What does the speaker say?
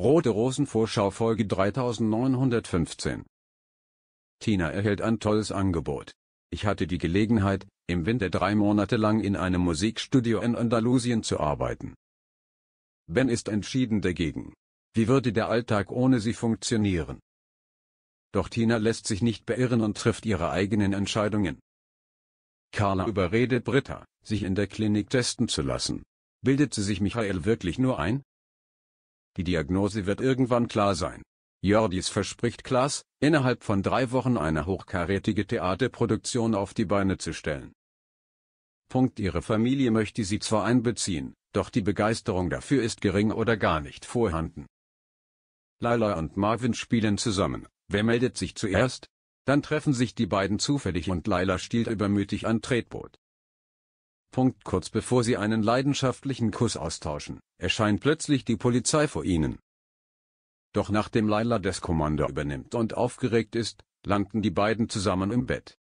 Rote Rosen Vorschau Folge 3915 Tina erhält ein tolles Angebot. Ich hatte die Gelegenheit, im Winter drei Monate lang in einem Musikstudio in Andalusien zu arbeiten. Ben ist entschieden dagegen. Wie würde der Alltag ohne sie funktionieren? Doch Tina lässt sich nicht beirren und trifft ihre eigenen Entscheidungen. Carla überredet Britta, sich in der Klinik testen zu lassen. Bildet sie sich Michael wirklich nur ein? Die Diagnose wird irgendwann klar sein. Jordis verspricht Klaas, innerhalb von drei Wochen eine hochkarätige Theaterproduktion auf die Beine zu stellen. Punkt ihre Familie möchte sie zwar einbeziehen, doch die Begeisterung dafür ist gering oder gar nicht vorhanden. Lila und Marvin spielen zusammen, wer meldet sich zuerst? Dann treffen sich die beiden zufällig und Lila stiehlt übermütig ein Tretboot. Punkt kurz bevor sie einen leidenschaftlichen Kuss austauschen, erscheint plötzlich die Polizei vor ihnen. Doch nachdem Laila das Kommando übernimmt und aufgeregt ist, landen die beiden zusammen im Bett